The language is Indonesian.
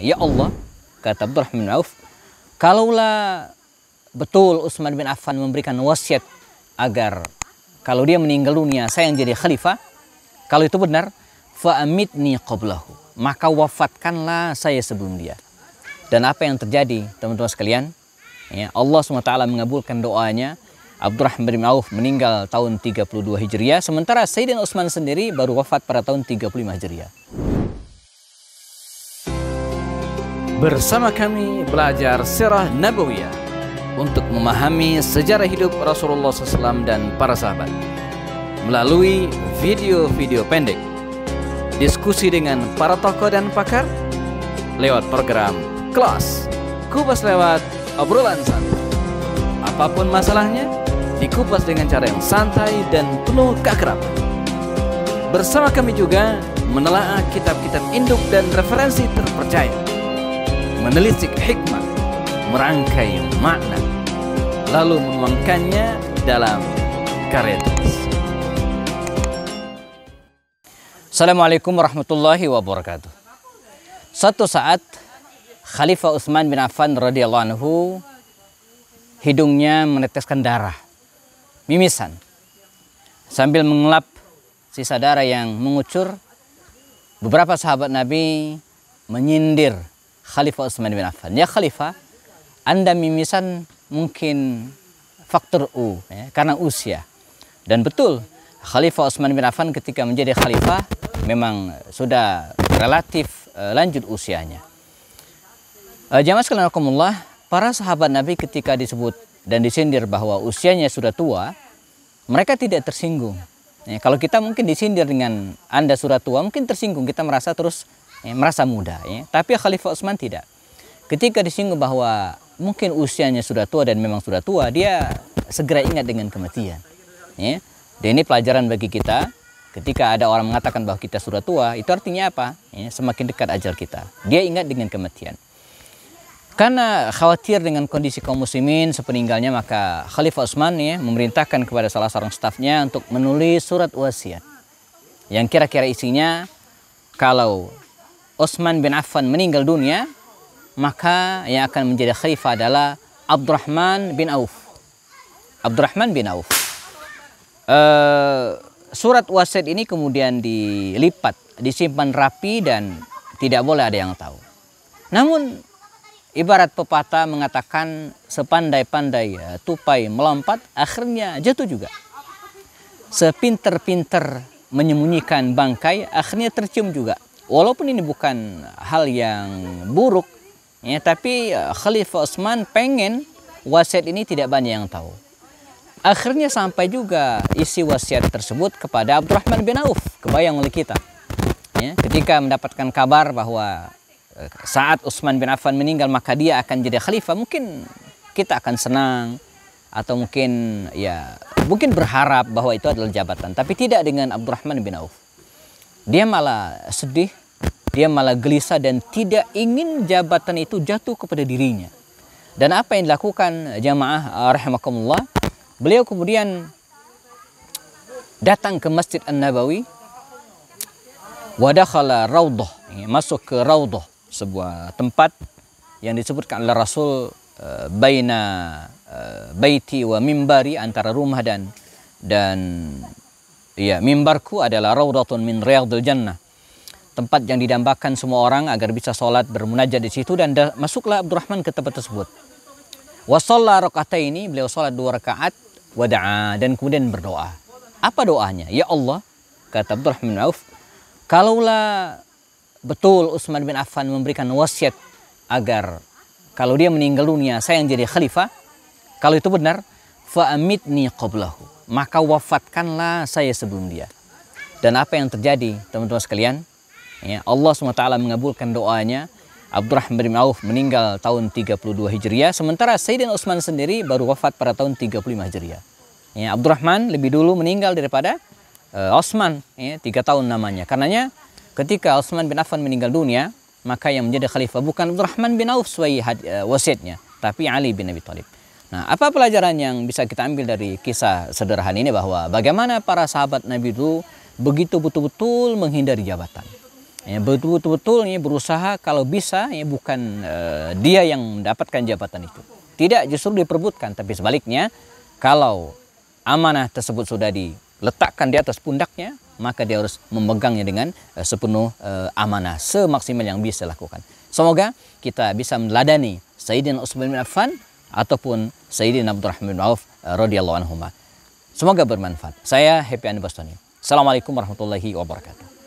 Ya Allah, kata Abdurrahman bin Auf, kalaulah betul Utsman bin Affan memberikan wasiat agar kalau dia meninggal dunia saya yang jadi khalifah, kalau itu benar, fa'amitni qablahu, maka wafatkanlah saya sebelum dia. Dan apa yang terjadi, teman-teman sekalian? Ya, Allah SWT mengabulkan doanya. Abdurrahman bin Auf meninggal tahun 32 Hijriah, sementara Sayyidina Utsman sendiri baru wafat pada tahun 35 Hijriah. Bersama kami belajar Sirah Nabawiyah untuk memahami sejarah hidup Rasulullah SAW dan para sahabat melalui video-video pendek, diskusi dengan para tokoh dan pakar lewat program kelas kupas lewat obrolan santai. Apapun masalahnya, dikupas dengan cara yang santai dan penuh keakraban. Bersama kami juga menelaah kitab-kitab induk dan referensi terpercaya menelisik hikmah, merangkai makna, lalu menuangkannya dalam karya tulis. Assalamualaikum warahmatullahi wabarakatuh. Suatu saat Khalifah Utsman bin Affan radhiyallahu anhu hidungnya meneteskan darah, mimisan. Sambil mengelap sisa darah yang mengucur, beberapa sahabat Nabi menyindir Khalifah Utsman bin Affan. Ya Khalifah, Anda mimisan mungkin faktor U ya, karena usia. Dan betul, Khalifah Utsman bin Affan ketika menjadi khalifah memang sudah relatif uh, lanjut usianya. Uh, jamaah sekalian rahimakumullah, para sahabat Nabi ketika disebut dan disindir bahwa usianya sudah tua, mereka tidak tersinggung. Ya, kalau kita mungkin disindir dengan Anda sudah tua, mungkin tersinggung. Kita merasa terus ya, merasa muda. Ya. Tapi Khalifah Utsman tidak. Ketika disinggung bahwa mungkin usianya sudah tua dan memang sudah tua, dia segera ingat dengan kematian. Ya. Dan ini pelajaran bagi kita. Ketika ada orang mengatakan bahwa kita sudah tua, itu artinya apa? Ya, semakin dekat ajal kita. Dia ingat dengan kematian. Karena khawatir dengan kondisi kaum muslimin sepeninggalnya maka Khalifah Utsman ya memerintahkan kepada salah seorang stafnya untuk menulis surat wasiat yang kira-kira isinya kalau Utsman bin Affan meninggal dunia, maka yang akan menjadi khalifah adalah Abdurrahman bin Auf. Abdurrahman bin Auf. Uh, surat wasiat ini kemudian dilipat, disimpan rapi dan tidak boleh ada yang tahu. Namun ibarat pepatah mengatakan sepandai-pandai ya, tupai melompat akhirnya jatuh juga. Sepinter-pinter menyembunyikan bangkai akhirnya tercium juga walaupun ini bukan hal yang buruk ya tapi eh, Khalifah Utsman pengen wasiat ini tidak banyak yang tahu. Akhirnya sampai juga isi wasiat tersebut kepada Abdurrahman bin Auf, kebayang oleh kita. Ya, ketika mendapatkan kabar bahwa eh, saat Utsman bin Affan meninggal maka dia akan jadi khalifah, mungkin kita akan senang atau mungkin ya mungkin berharap bahwa itu adalah jabatan, tapi tidak dengan Abdurrahman bin Auf. Dia malah sedih, dia malah gelisah dan tidak ingin jabatan itu jatuh kepada dirinya. Dan apa yang dilakukan jamaah eh, rahimakumullah? Beliau kemudian datang ke Masjid An-Nabawi wadakhala raudhah, ya, masuk ke raudhah, sebuah tempat yang disebutkan oleh Rasul eh, baina eh, baiti wa mimbari antara rumah dan dan Iya, mimbarku adalah raudatun min riyadil jannah. Tempat yang didambakan semua orang agar bisa sholat bermunajat di situ dan masuklah Abdurrahman ke tempat tersebut. Wasallah rakaat ini beliau sholat dua rakaat wada'a dan kemudian berdoa. Apa doanya? Ya Allah, kata Abdurrahman Auf, kalaulah betul Utsman bin Affan memberikan wasiat agar kalau dia meninggal dunia saya yang jadi khalifah, kalau itu benar, fa'amitni qablahu maka wafatkanlah saya sebelum dia. Dan apa yang terjadi, teman-teman sekalian? Ya, Allah SWT mengabulkan doanya. Abdurrahman bin Auf meninggal tahun 32 Hijriah, sementara Sayyidina Utsman sendiri baru wafat pada tahun 35 Hijriah. Ya, Abdurrahman lebih dulu meninggal daripada uh, Utsman, ya, 3 tahun namanya. Karenanya ketika Osman bin Affan meninggal dunia, maka yang menjadi khalifah bukan Abdurrahman bin Auf sesuai eh, wasiatnya, tapi Ali bin Abi Thalib. Nah, apa pelajaran yang bisa kita ambil dari kisah sederhana ini bahwa bagaimana para sahabat Nabi itu begitu betul-betul menghindari jabatan. Ya, betul-betul ya, berusaha kalau bisa ya, bukan uh, dia yang mendapatkan jabatan itu. Tidak justru diperbutkan, tapi sebaliknya kalau amanah tersebut sudah diletakkan di atas pundaknya, maka dia harus memegangnya dengan uh, sepenuh uh, amanah semaksimal yang bisa lakukan. Semoga kita bisa meladani Sayyidina Utsman bin Affan ataupun Sayyidina Abdurrahman bin Auf eh, radhiyallahu anhuma. Semoga bermanfaat. Saya Happy Anniversary Assalamualaikum warahmatullahi wabarakatuh.